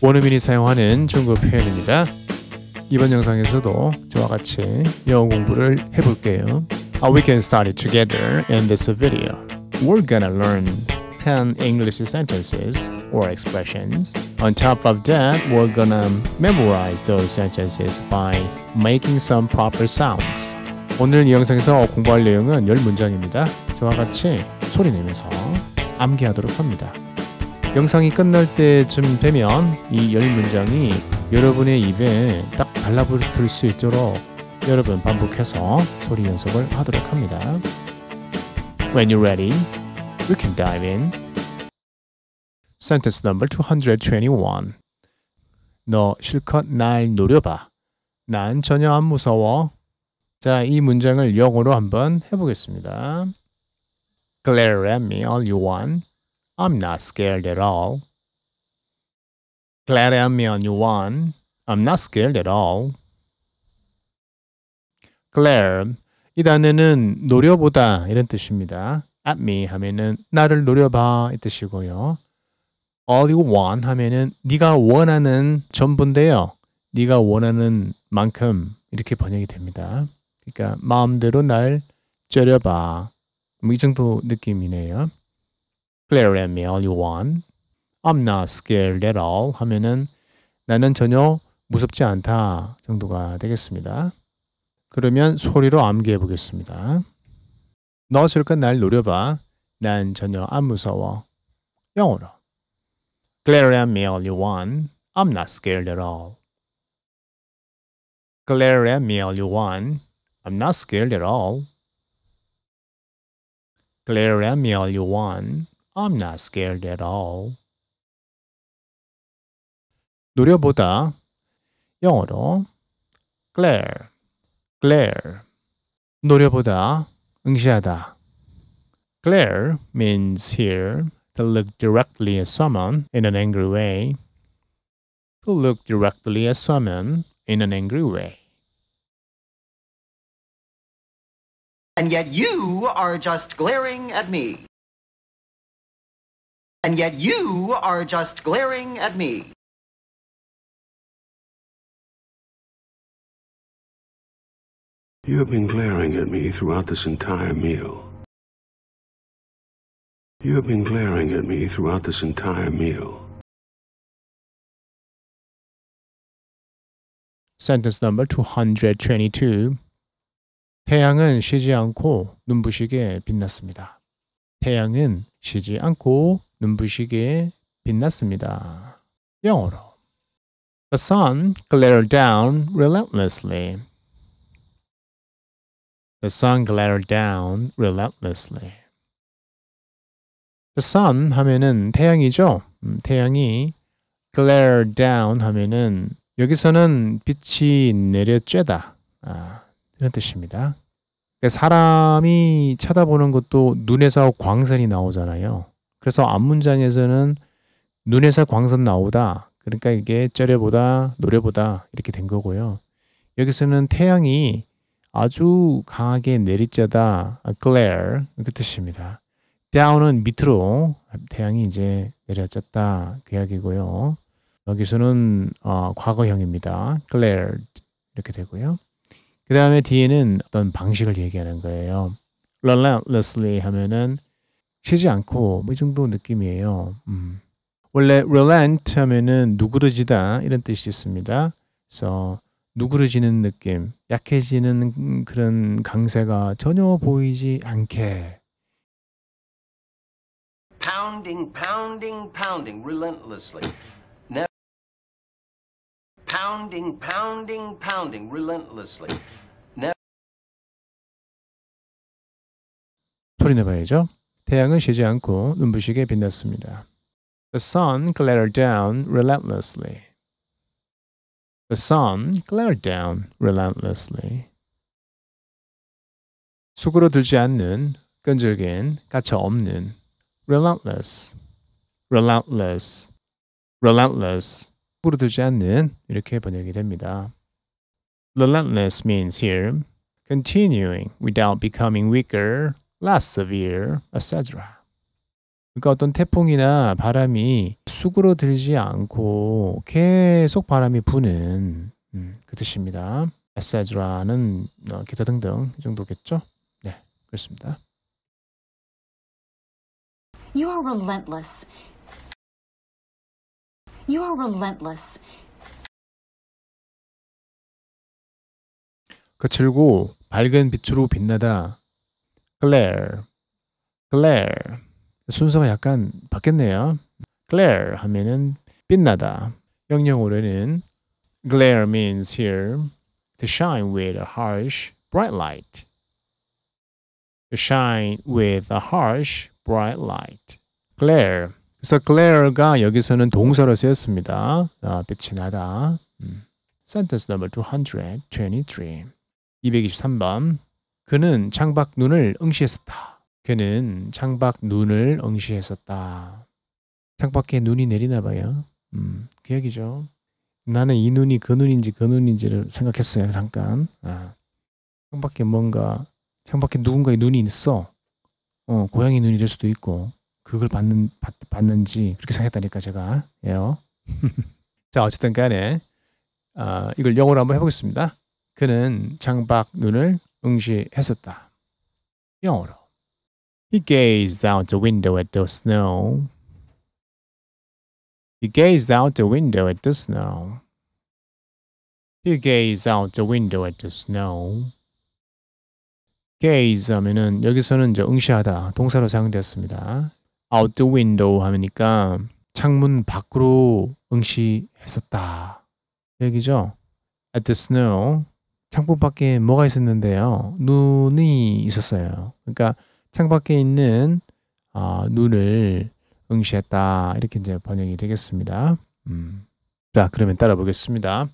원어민이 사용하는 중국 표현입니다. 이번 영상에서도 저와 같이 영어 공부를 해볼게요. we can study together in this video. We're gonna learn 10 English sentences or expressions. On top of that, we're gonna memorize those sentences by making some proper sounds. 오늘 이 영상에서 공부할 내용은 10문장입니다. 저와 같이 소리 내면서 암기하도록 합니다. 영상이 끝날 때쯤 되면 이 열 문장이 여러분의 입에 딱발라붙을수 있도록 여러분 반복해서 소리 연습을 하도록 합니다. When you're ready, we can dive in. Sentence number 221. 너 실컷 날 노려봐. 난 전혀 안 무서워. 자, 이 문장을 영어로 한번 해보겠습니다. Glare at me all you want. I'm not scared at all. c l a r a m I'm not scared at all. g l a 이 단어는 노려보다 이런 뜻입니다. at me 하면은 나를 노려봐 이 뜻이고요. all you want 하면은 네가 원하는 전부인데요. 네가 원하는 만큼 이렇게 번역이 됩니다. 그러니까 마음대로 날 째려봐 뭐이 정도 느낌이네요. Clear at me all you want. I'm not scared at all. 하면은 나는 전혀 무섭지 않다 정도가 되겠습니다. 그러면 소리로 암기해 보겠습니다. 너 실컷 날 노려봐. 난 전혀 안 무서워. 영어로. Glare at me all you want. I'm not scared at all. Glare at me all you want. I'm not scared at all. Glare at me all you want. I'm not scared at all. 노려보다 영어로 glare, glare. 노려보다 응시하다. Glare means here to look directly at someone in an angry way. To look directly at someone in an angry way. And yet you are just glaring at me. And yet you are just glaring at me. You have been glaring at me throughout this entire meal. You have been glaring at me throughout this entire meal. Sentence number 222. 태양은 쉬지 않고 눈부시게 빛났습니다. 태양은 쉬지 않고 눈부시게 빛났습니다. 영어로 The sun glared down relentlessly. The sun glared down relentlessly. The sun 하면은 태양이죠. 태양이 glare down 하면은 여기서는 빛이 내려쬐다 아, 이런 뜻입니다. 사람이 쳐다보는 것도 눈에서 광선이 나오잖아요. 그래서 앞문장에서는 눈에서 광선 나오다. 그러니까 이게 쩌려보다 노려보다 이렇게 된 거고요. 여기서는 태양이 아주 강하게 내리쬐다 glare 그 뜻입니다. down은 밑으로 태양이 이제 내려졌다 그 이야기고요. 여기서는 어, 과거형입니다. glared 이렇게 되고요. 그 다음에 뒤에는 어떤 방식을 얘기하는 거예요. relentlessly 하면은 죄지 않고 뭐 이 정도 느낌이에요. 음. 원래 relent 하면은 누그러지다 이런 뜻이 있습니다. 그래서 누그러지는 느낌, 약해지는 그런 강세가 전혀 보이지 않게. pounding, pounding, pounding relentlessly. Never pounding, pounding, pounding relentlessly. Never... 소리 내봐야죠. 태양은 쉬지 않고 눈부시게 빛났습니다. The sun glared down relentlessly. The sun glared down relentlessly. 속으로 들지 않는, 끈질긴, 가차 없는, relentless, relentless, relentless. 속으로 들지 않는 이렇게 번역이 됩니다. Relentless means here continuing without becoming weaker less severe, etc. 그러니까 어떤 태풍이나 바람이 쑥으로 들지 않고 계속 바람이 부는 음, 그 뜻입니다. etc.는 어, 기타 등등 이 정도겠죠? 네, 그렇습니다. You are relentless. You are relentless. 거칠고 밝은 빛으로 빛나다 Claire, Claire. 순서가 약간 바뀌었네요. Claire 하면은 빛나다. 영영어로는 glare means here to shine with a harsh, bright light. To shine with a harsh, bright light. glare. 그래서 glare가 여기서는 동사로 쓰였습니다. 아, 빛이 나다. 음. Sentence number 223. 223번. 그는 창밖 눈을 응시했었다. 그는 창밖 눈을 응시했었다. 창밖에 눈이 내리나 봐요. 음, 그 얘기죠. 나는 이 눈이 그 눈인지 그 눈인지를 생각했어요. 잠깐. 아, 창밖에 뭔가 창밖에 누군가의 눈이 있어. 어, 고양이 눈이 될 수도 있고 그걸 받는 받, 받는지 그렇게 생각했다니까 제가 예요. 자 어쨌든 간에 아, 이걸 영어로 한번 해보겠습니다. 그는 창밖 눈을 응시했었다. 영어로. He gazed out the window at the snow. He gazed out the window at the snow. He gazed out the window at the snow. gaze 하면은 여기서는 이제 응시하다 동사로 사용되었습니다. out the window 하니까 창문 밖으로 응시했었다. 얘기죠. at the snow 창문 밖에 뭐가 있었는데요. 눈이 있었어요. 그러니까 창밖에 있는 어, 눈을 응시했다 이렇게 이제 번역이 되겠습니다. 음. 자 그러면 따라 보겠습니다.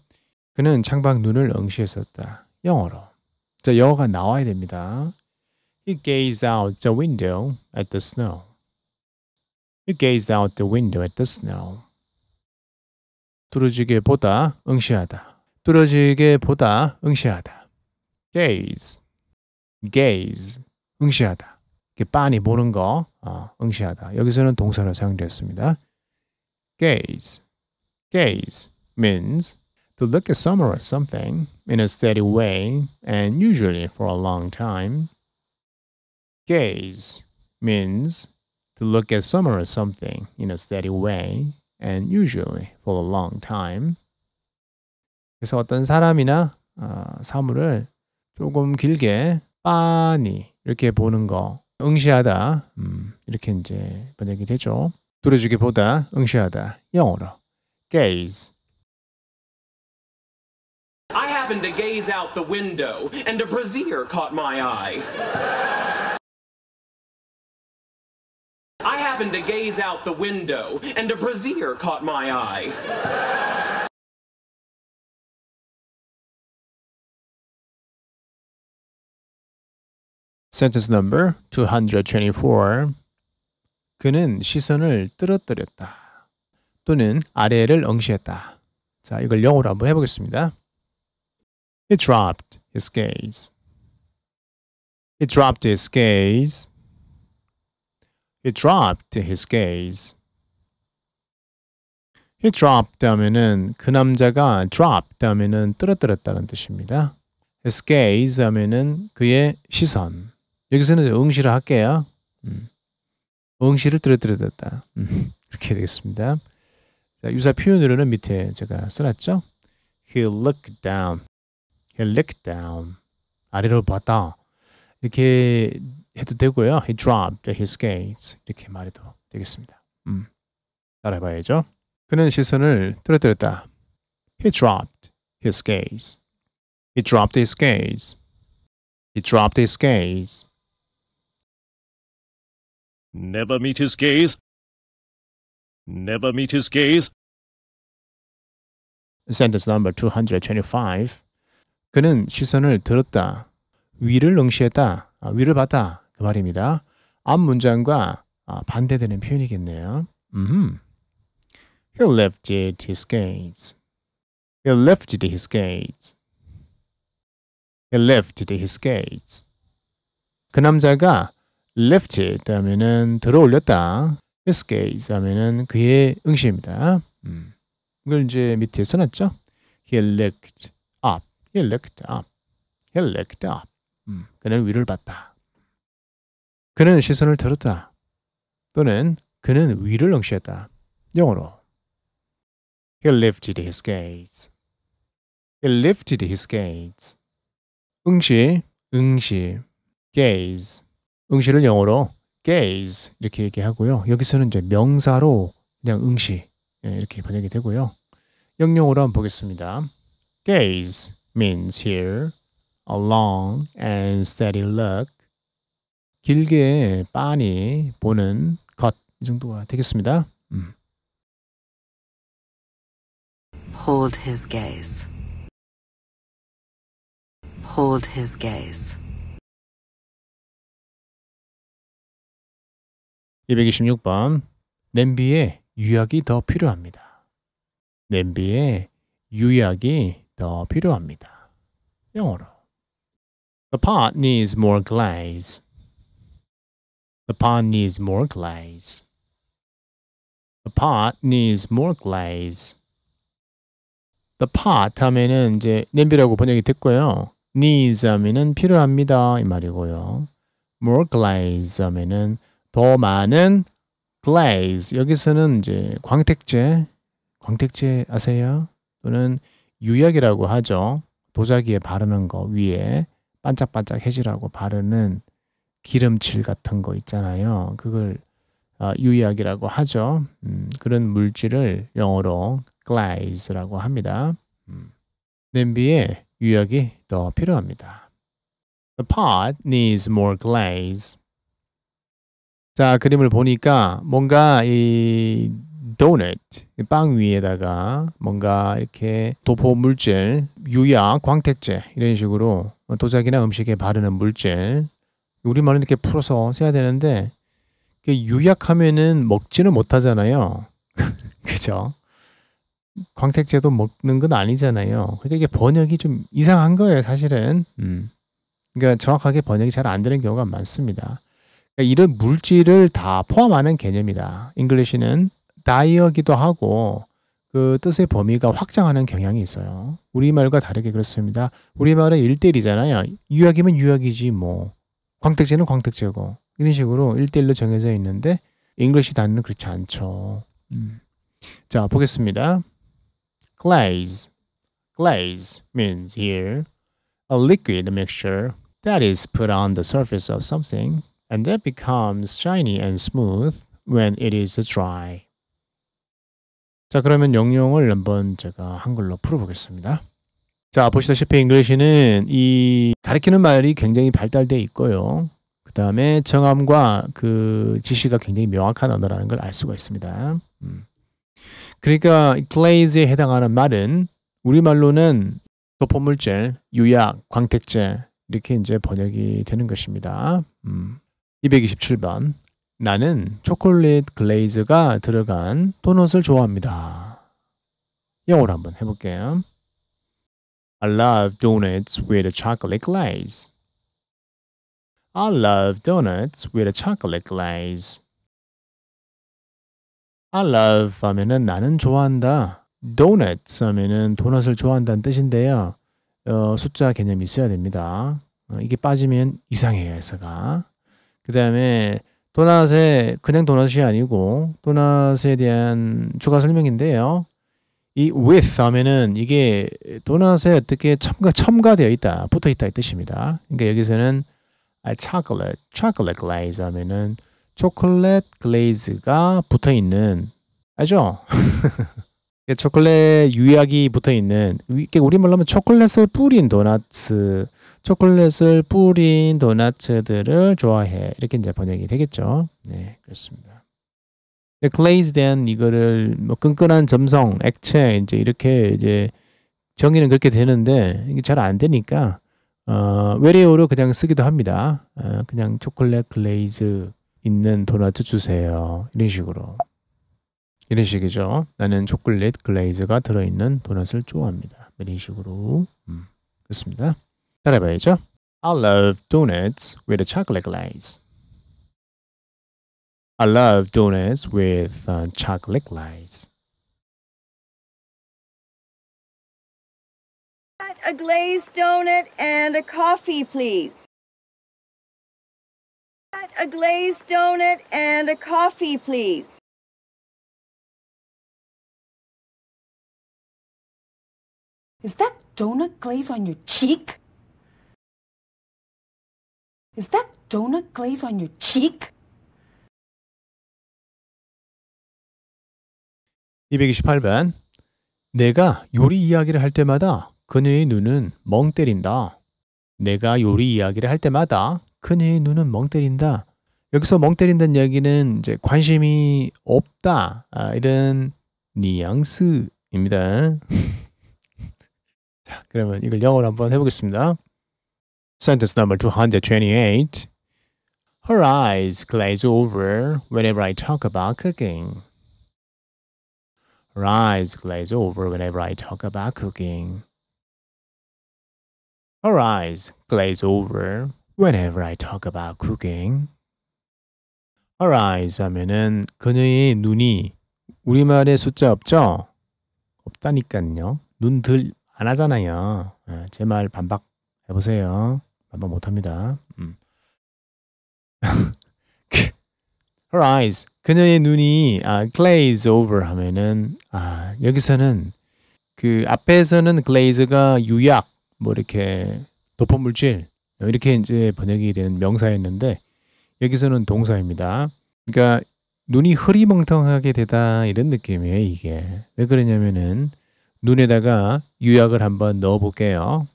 그는 창밖 눈을 응시했었다. 영어로. 자 영어가 나와야 됩니다. He gazed out the window at the snow. He gazed out the window at the snow. 두루지게 보다 응시하다. 뚫어지게 보다, 응시하다. gaze, gaze, 응시하다. 이렇게 빤히 보는 거, 어, 응시하다. 여기서는 동사로 사용되었습니다. gaze, gaze means to look at someone or something in a steady way and usually for a long time. Gaze means to look at someone or something in a steady way and usually for a long time. 그래서 어떤 사람이나 어, 사물을 조금 길게 빤히 이렇게 보는 거 응시하다 음, 이렇게 이제 번역이 되죠. 두려주기 보다 응시하다 영어로 gaze. I happened to gaze out the window and a b r a s i e r caught my eye. I happened to gaze out the window and a b r a s i e r caught my eye. sentence number 224. 그는 시선을 뜨러뜨렸다. 또는 아래를 응시했다. 자, 이걸 영어로 한번 해보겠습니다. He dropped his gaze. He dropped his gaze. He dropped his gaze. He dropped 하면은 그 남자가 dropped 하면은 떨어뜨렸다는 뜻입니다. His gaze 하면은 그의 시선. 여기서는 응시를 할게요. 음. 응시를 떨어뜨렸다. 음. 이렇게 되겠습니다. 자, 유사 표현으로는 밑에 제가 써놨죠. He looked down. He looked down. 아래로 봤다. 이렇게 해도 되고요. He dropped his gaze. 이렇게 말해도 되겠습니다. 음. 따라해봐야죠. 그는 시선을 떨어뜨렸다. He dropped his gaze. He dropped his gaze. He dropped his gaze. Never meet his gaze. Never meet his gaze. Sentence number 225. 그는 시선을 들었다. 위를 응시했다. 위를 봤다. 그 말입니다. 앞 문장과 반대되는 표현이겠네요. 음. He lifted his gaze. He lifted his gaze. He lifted his gaze. 그 남자가 lift it 하면은 들어 올렸다. his gaze 하면은 그의 응시입니다. 음. 이걸 이제 밑에 써놨죠. he looked up. he looked up. he looked up. 음. 그는 위를 봤다. 그는 시선을 들었다. 또는 그는 위를 응시했다. 영어로 He lifted his gaze. He lifted his gaze. 응시, 응시, gaze, 응시를 영어로 gaze 이렇게 얘기하고요. 여기서는 이제 명사로 그냥 응시 예, 이렇게 번역이 되고요. 영영어로 한번 보겠습니다. gaze means here a long and steady look 길게 빤히 보는 것 이 정도가 되겠습니다. 음. hold his gaze hold his gaze 226번 냄비에 유약이 더 필요합니다. 냄비에 유약이 더 필요합니다. 영어로 The pot needs more glaze. The pot needs more glaze. The pot needs more glaze. The pot 하면은 이제 냄비라고 번역이 됐고요. needs 하면은 필요합니다 이 말이고요. more glaze 하면은 더 많은 glaze. 여기서는 이제 광택제, 광택제 아세요? 또는 유약이라고 하죠. 도자기에 바르는 거 위에 반짝반짝해지라고 바르는 기름칠 같은 거 있잖아요. 그걸 아, 유약이라고 하죠. 음, 그런 물질을 영어로 glaze라고 합니다. 음, 냄비에 유약이 더 필요합니다. The pot needs more glaze. 자, 그림을 보니까 뭔가 이 도넛, 빵 위에다가 뭔가 이렇게 도포 물질, 유약, 광택제 이런 식으로 도자기나 음식에 바르는 물질 우리말로 이렇게 풀어서 써야 되는데 유약하면은 먹지는 못하잖아요. 그죠? 광택제도 먹는 건 아니잖아요. 근데 그러니까 이게 번역이 좀 이상한 거예요, 사실은. 음. 그러니까 정확하게 번역이 잘 안 되는 경우가 많습니다. 그러니까 이런 물질을 다 포함하는 개념이다. 잉글리시는 다이어기도 하고 그 뜻의 범위가 확장하는 경향이 있어요. 우리말과 다르게 그렇습니다. 우리말은 일대일이잖아요 유학이면 유학이지 뭐. 광택제는 광택제고. 이런 식으로 일대일로 정해져 있는데 잉글리시 단어는 그렇지 않죠. 음. 자, 보겠습니다. glaze. glaze means here a liquid mixture that is put on the surface of something and that becomes shiny and smooth when it is dry. 자, 그러면 영용을 한번 제가 한글로 풀어보겠습니다. 자, 보시다시피 잉글리시는 이 가리키는 말이 굉장히 발달돼 있고요. 그 다음에 정함과 그 지시가 굉장히 명확한 언어라는 걸 알 수가 있습니다. 음. 그러니까 glaze에 해당하는 말은 우리말로는 도포물질, 유약, 광택제 이렇게 이제 번역이 되는 것입니다. 음. 227번. 나는 초콜릿 글레이즈가 들어간 도넛을 좋아합니다. 영어로 한번 해볼게요. I love donuts with a chocolate glaze. I love donuts with a chocolate glaze. I love 하면은 나는 좋아한다. donuts 하면은 도넛을 좋아한다는 뜻인데요. 어, 숫자 개념이 있어야 됩니다. 어, 이게 빠지면 이상해요, 해서가. 그 다음에 도넛의 그냥 도넛이 아니고 도넛에 대한 추가 설명인데요. 이 with 하면은 이게 도넛에 어떻게 첨가 첨가되어 있다 붙어 있다 이 뜻입니다. 그러니까 여기서는 아, chocolate, chocolate glaze 하면은 초콜릿 글레이즈가 붙어 있는 알죠? 초콜릿 그러니까 유약이 붙어 있는 이게 우리말로 하면 초콜릿을 뿌린 도넛 초콜릿을 뿌린 도넛들을 좋아해. 이렇게 이제 번역이 되겠죠. 네, 그렇습니다. glazed한 이거를 뭐 끈끈한 점성, 액체 이제 이렇게 이제 정의는 그렇게 되는데 이게 잘 안 되니까 어, 외래어로 그냥 쓰기도 합니다. 어, 그냥 초콜릿 글레이즈 있는 도넛 주세요. 이런 식으로. 이런 식이죠. 나는 초콜릿 글레이즈가 들어있는 도넛을 좋아합니다. 이런 식으로. 음, 그렇습니다. 따라해봐야죠. I love donuts with chocolate glaze. I love donuts with uh, chocolate glaze. A glazed donut and a coffee, please. A glazed donut and a coffee, please. Is that donut glaze on your cheek? Is that donut glaze on your cheek? 228번 내가 요리 이야기를 할 때마다 그녀의 눈은 멍 때린다. 내가 요리 이야기를 할 때마다 그녀의 눈은 멍 때린다. 여기서 멍 때린다는 얘기는 이제 관심이 없다 아, 이런 뉘앙스입니다. 자, 그러면 이걸 영어로 한번 해보겠습니다. Sentence number 228. Her eyes glaze over whenever I talk about cooking. Her eyes glaze over whenever I talk about cooking. Her eyes glaze over whenever I talk about cooking. Her eyes 하면은 그녀의 눈이 우리말에 숫자 없죠? 없다니깐요 눈들 안 하잖아요. 제 말 반박 해보세요. 말만 못합니다. 음. 그, her eyes. 그녀의 눈이 아, glaze over 하면은 아, 여기서는 그 앞에서는 glaze가 유약 뭐 이렇게 도포 물질 뭐 이렇게 이제 번역이 된 명사였는데 여기서는 동사입니다. 그러니까 눈이 흐리멍텅하게 되다 이런 느낌이에요 이게 왜 그러냐면은 눈에다가 유약을 한번 넣어볼게요.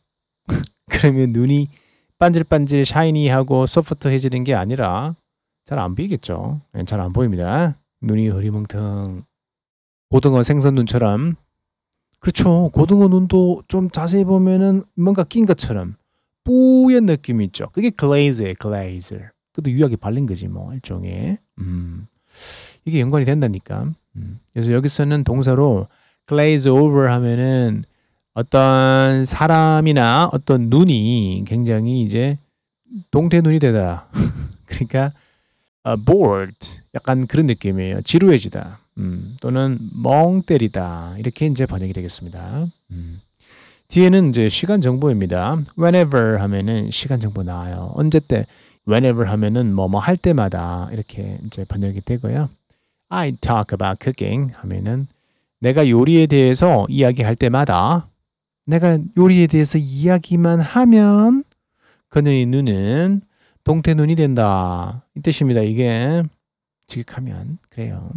그러면 눈이 반질반질 샤이니하고 소프트해지는 게 아니라 잘 안 보이겠죠. 예, 잘안 보입니다. 눈이 흐리멍텅 고등어 생선 눈처럼 그렇죠. 고등어 눈도 좀 자세히 보면은 뭔가 낀 것처럼 뿌연 느낌이 있죠. 그게 글레이즈예요. 글레이즈. 그것도 유약이 발린 거지 뭐 일종의. 음. 이게 연관이 된다니까. 음. 그래서 여기서는 동사로 glaze over 하면은 어떤 사람이나 어떤 눈이 굉장히 이제 동태 눈이 되다. 그러니까 어, bored 약간 그런 느낌이에요. 지루해지다. 음, 또는 멍 때리다. 이렇게 이제 번역이 되겠습니다. 음. 뒤에는 이제 시간 정보입니다. whenever 하면은 시간 정보 나와요. 언제 때 whenever 하면은 뭐뭐 할 때마다 이렇게 이제 번역이 되고요. I talk about cooking 하면은 내가 요리에 대해서 이야기할 때마다 내가 요리에 대해서 이야기만 하면 그녀의 눈은 동태 눈이 된다. 이 뜻입니다. 이게 직역하면 그래요.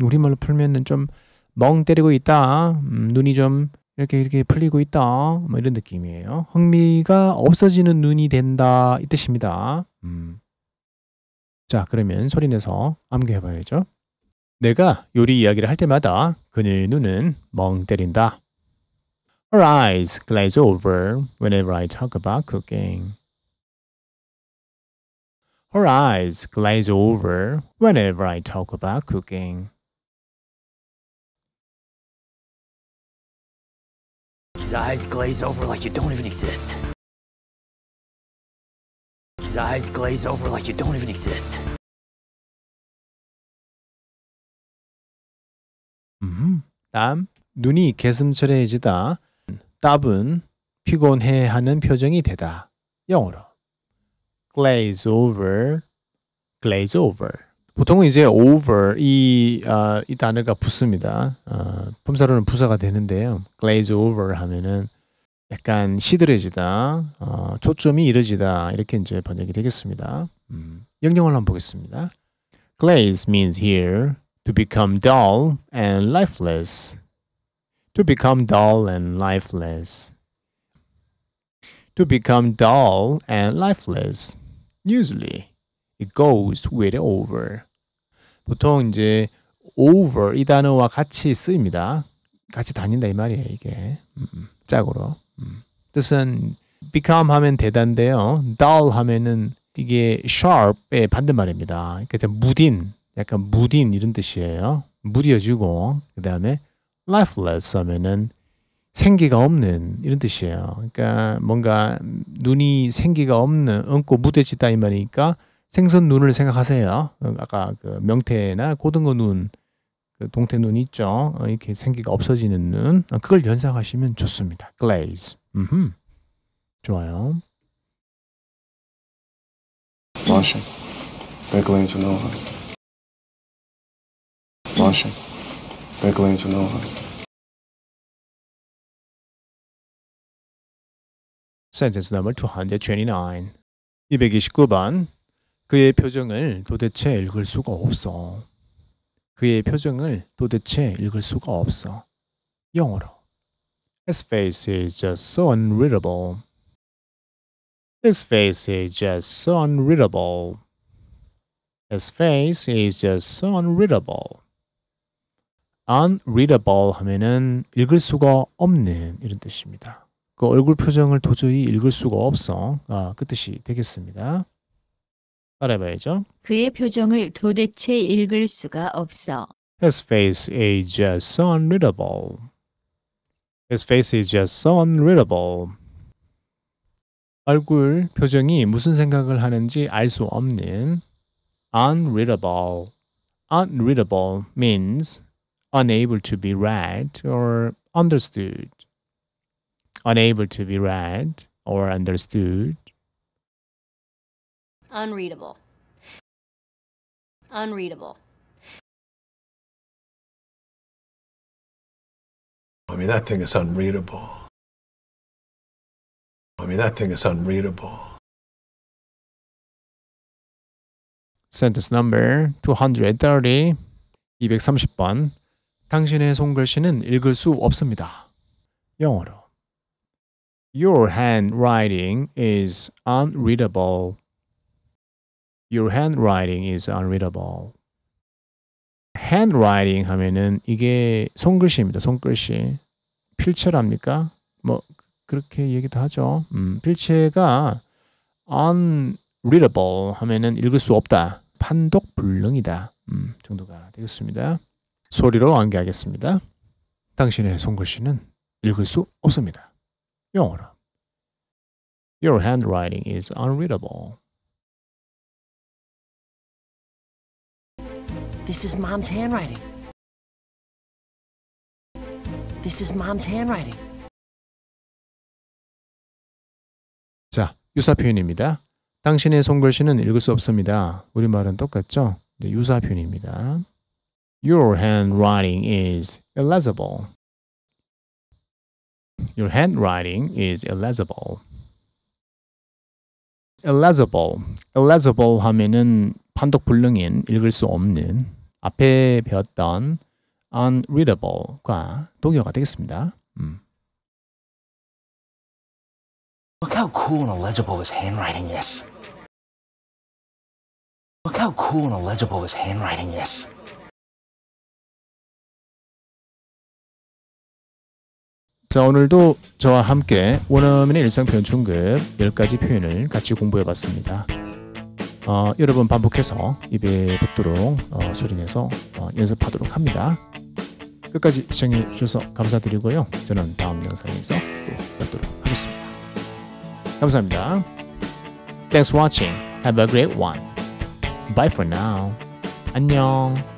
우리말로 풀면은 좀 멍 때리고 있다. 음, 눈이 좀 이렇게 이렇게 풀리고 있다. 뭐 이런 느낌이에요. 흥미가 없어지는 눈이 된다. 이 뜻입니다. 음. 자, 그러면 소리내서 암기해 봐야죠. 내가 요리 이야기를 할 때마다 그녀의 눈은 멍 때린다. Her eyes glaze over whenever I talk about cooking. Her eyes glaze over whenever I talk about cooking. His eyes glaze over like you don't even exist. His eyes glaze over like you don't even exist. Hmm. 남 눈이 개슴츠레해지다 답은 피곤해하는 표정이 되다. 영어로 glaze over, glaze over. 보통은 이제 over 이, 어, 이 단어가 붙습니다. 어, 품사로는 부사가 되는데요. glaze over 하면은 약간 시들해지다, 어, 초점이 이르지다 이렇게 이제 번역이 되겠습니다. 음, 영영을 한번 보겠습니다. Glaze means here to become dull and lifeless. to become dull and lifeless. To become dull and lifeless. Usually, it goes with over. 보통 이제 over 이 단어와 같이 쓰입니다. 같이 다닌다 이 말이에요 이게 음, 짝으로 음. 뜻은 become 하면 되단데요. dull 하면은 이게 sharp의 반대말입니다. 그러니까 무딘, 약간 무딘 이런 뜻이에요. 무뎌지고 그 다음에 lifeless 하면은 생기가 없는 이런 뜻이에요. 그러니까 뭔가 눈이 생기가 없는 얹고 무뎌지다 이 말이니까 생선 눈을 생각하세요. 아까 그 명태나 고등어 눈, 그 동태 눈 있죠. 어, 이렇게 생기가 없어지는 눈. 어, 그걸 연상하시면 좋습니다. glaze. 음흠. 좋아요. Martian, they're g l i n g over. m a r i a n They're going to know her. Sentence number 229. 229번. 그의 표정을 도대체 읽을 수가 없어. 그의 표정을 도대체 읽을 수가 없어. 영어로. His face is just so unreadable. His face is just so unreadable. His face is just so unreadable. unreadable 하면은 읽을 수가 없는 이런 뜻입니다. 그 얼굴 표정을 도저히 읽을 수가 없어. 아, 그 뜻이 되겠습니다. 따라해봐야죠. 그의 표정을 도대체 읽을 수가 없어. His face is just so unreadable. His face is just so unreadable. 얼굴 표정이 무슨 생각을 하는지 알 수 없는 unreadable. Unreadable means unable to be read or understood. Unable to be read or understood. Unreadable. Unreadable. I mean, that thing is unreadable. I mean, that thing is unreadable. Sentence number 230, 230번 당신의 손글씨는 읽을 수 없습니다. 영어로 Your handwriting is unreadable. Your handwriting is unreadable. handwriting 하면은 이게 손글씨입니다. 손글씨. 필체랍니까? 뭐 그렇게 얘기도 하죠. 음, 필체가 unreadable 하면은 읽을 수 없다. 판독 불능이다. 음, 정도가 되겠습니다. 소리로 암기하겠습니다. 당신의 손글씨는 읽을 수 없습니다. 영어로 Your handwriting is unreadable. This is mom's handwriting. This is mom's handwriting. 자, 유사 표현입니다. 당신의 손글씨는 읽을 수 없습니다. 우리말은 똑같죠? 네, 유사 표현입니다. Your handwriting is illegible. Your handwriting is illegible. illegible. illegible 하면은 판독 불능인, 읽을 수 없는 앞에 배웠던 unreadable과 동요가 되겠습니다. 음. Look how cool and illegible his handwriting is. Look how cool and illegible his handwriting is. 자, 오늘도 저와 함께 원어민의 일상 표현 중급 10가지 표현을 같이 공부해 봤습니다. 어, 여러 번 반복해서 입에 붙도록 어, 소리내서 어, 연습하도록 합니다. 끝까지 시청해 주셔서 감사드리고요. 저는 다음 영상에서 또 뵙도록 하겠습니다. 감사합니다. Thanks for watching. Have a great one. Bye for now. 안녕.